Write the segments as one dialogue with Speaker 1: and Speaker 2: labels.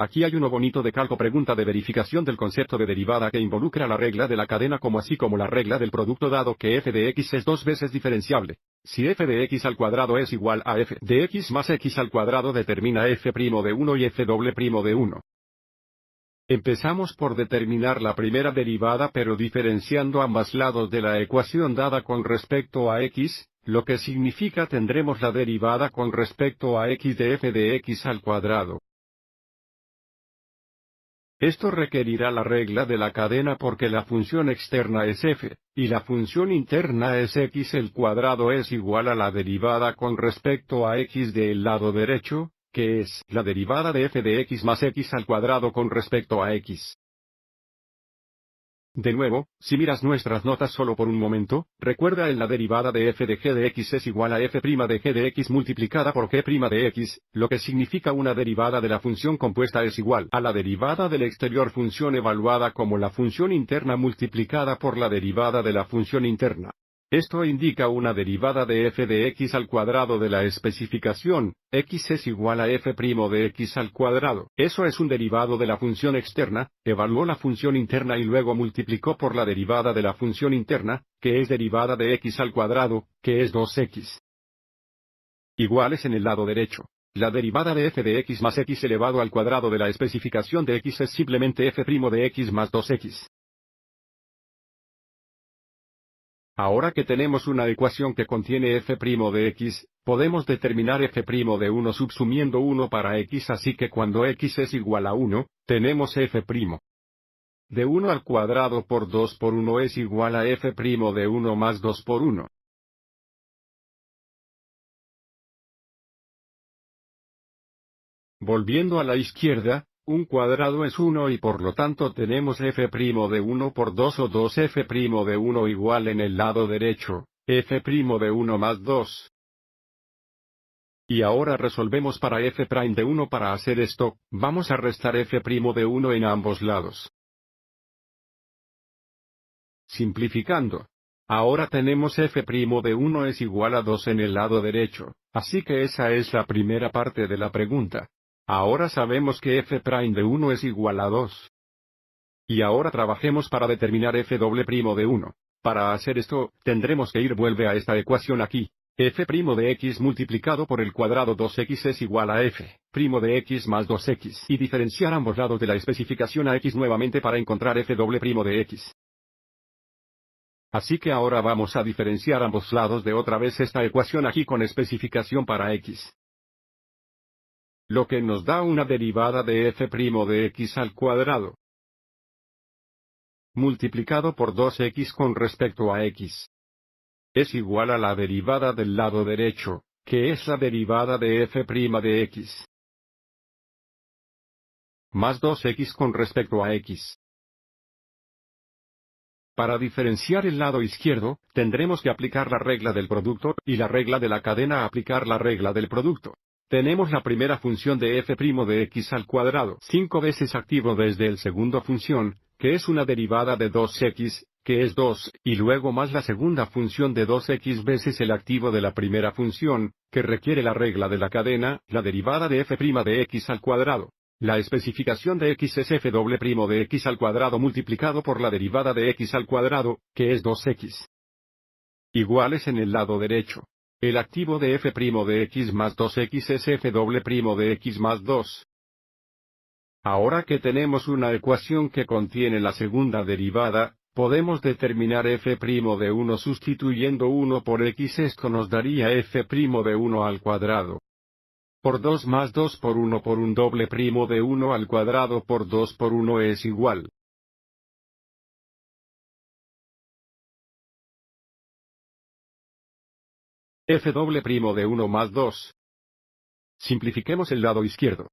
Speaker 1: Aquí hay uno bonito de calco pregunta de verificación del concepto de derivada que involucra la regla de la cadena como así como la regla del producto dado que f de x es dos veces diferenciable. Si f de x al cuadrado es igual a f de x más x al cuadrado determina f de 1 y f doble de 1. Empezamos por determinar la primera derivada pero diferenciando ambas lados de la ecuación dada con respecto a x, lo que significa tendremos la derivada con respecto a x de f de x al cuadrado. Esto requerirá la regla de la cadena porque la función externa es f, y la función interna es x el cuadrado es igual a la derivada con respecto a x del lado derecho, que es la derivada de f de x más x al cuadrado con respecto a x. De nuevo, si miras nuestras notas solo por un momento, recuerda en la derivada de f de g de x es igual a f' de g de x multiplicada por g' de x, lo que significa una derivada de la función compuesta es igual a la derivada de la exterior función evaluada como la función interna multiplicada por la derivada de la función interna. Esto indica una derivada de f de x al cuadrado de la especificación, x es igual a f' de x al cuadrado. Eso es un derivado de la función externa, evaluó la función interna y luego multiplicó por la derivada de la función interna, que es derivada de x al cuadrado, que es 2x. Iguales en el lado derecho. La derivada de f de x más x elevado al cuadrado de la especificación de x es simplemente f' de x más 2x. Ahora que tenemos una ecuación que contiene f' de x, podemos determinar f' de 1 subsumiendo 1 para x así que cuando x es igual a 1, tenemos f'. De 1 al cuadrado por 2 por 1 es igual a f' de 1 más 2 por 1.
Speaker 2: Volviendo a la
Speaker 1: izquierda, un cuadrado es 1 y por lo tanto tenemos f' de 1 por 2 o 2f' de 1 igual en el lado derecho, f' de 1 más 2. Y ahora resolvemos para f' de 1 para hacer esto,
Speaker 2: vamos a restar f' de 1 en ambos lados.
Speaker 1: Simplificando. Ahora tenemos f' de 1 es igual a 2 en el lado derecho, así que esa es la primera parte de la pregunta. Ahora sabemos que f' de 1 es igual a 2. Y ahora trabajemos para determinar f doble primo de 1. Para hacer esto, tendremos que ir vuelve a esta ecuación aquí. f primo de x multiplicado por el cuadrado 2x es igual a f primo de x más 2x y diferenciar ambos lados de la especificación a x nuevamente para encontrar f doble primo de x. Así que ahora vamos a diferenciar ambos lados de otra vez esta ecuación aquí con especificación para x lo que nos da una derivada de f' de x al cuadrado. Multiplicado por 2x con respecto a x. Es igual a la derivada del lado derecho, que es la derivada de f' de x.
Speaker 2: Más 2x con respecto a x.
Speaker 1: Para diferenciar el lado izquierdo, tendremos que aplicar la regla del producto, y la regla de la cadena aplicar la regla del producto tenemos la primera función de f' de x al cuadrado cinco veces activo desde el segundo función, que es una derivada de 2x, que es 2, y luego más la segunda función de 2x veces el activo de la primera función, que requiere la regla de la cadena, la derivada de f' de x al cuadrado. La especificación de x es f doble primo de x al cuadrado multiplicado por la derivada de x al cuadrado, que es 2x. Iguales en el lado derecho. El activo de f' de x más 2x es f de x más 2. Ahora que tenemos una ecuación que contiene la segunda derivada, podemos determinar f' de 1 sustituyendo 1 por x esto nos daría f' de 1 al cuadrado. Por 2 más 2 por 1 por un doble primo de
Speaker 2: 1 al cuadrado por 2 por 1 es igual.
Speaker 3: f doble
Speaker 1: primo de 1 más 2. Simplifiquemos el lado izquierdo.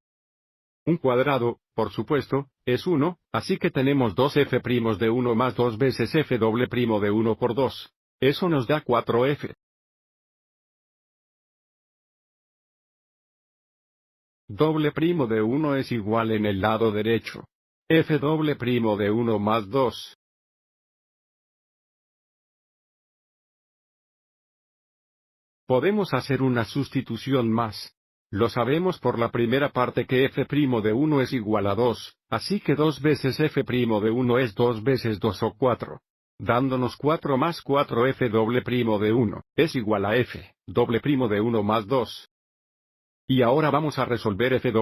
Speaker 1: Un cuadrado, por supuesto, es 1, así que tenemos 2 f primos de 1 más 2 veces f doble primo de 1 por 2. Eso nos da 4f.
Speaker 3: doble primo de 1 es igual en el lado derecho. f doble primo de 1 más 2.
Speaker 2: Podemos
Speaker 1: hacer una sustitución más. Lo sabemos por la primera parte que f' de 1 es igual a 2, así que 2 veces f' de 1 es 2 veces 2 o 4. Dándonos 4 más 4 f doble de 1, es igual a f, doble primo de 1 más 2. Y ahora vamos a resolver f de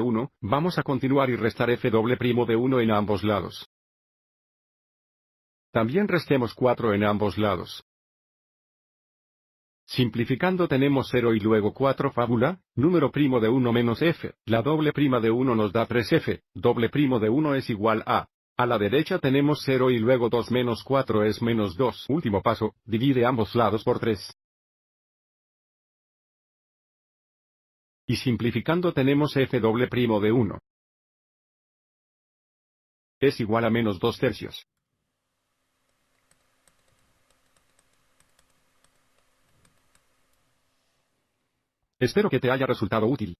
Speaker 1: 1, vamos a continuar y restar f de 1 en ambos lados. También restemos 4 en ambos lados. Simplificando tenemos 0 y luego 4 fábula, número primo de 1 menos f, la doble prima de 1 nos da 3f, doble primo de 1 es igual a. A la derecha tenemos 0 y luego 2 menos 4 es menos 2. Último paso, divide ambos lados por 3.
Speaker 2: Y simplificando tenemos f doble primo de 1. Es igual a menos 2 tercios. Espero que te haya resultado útil.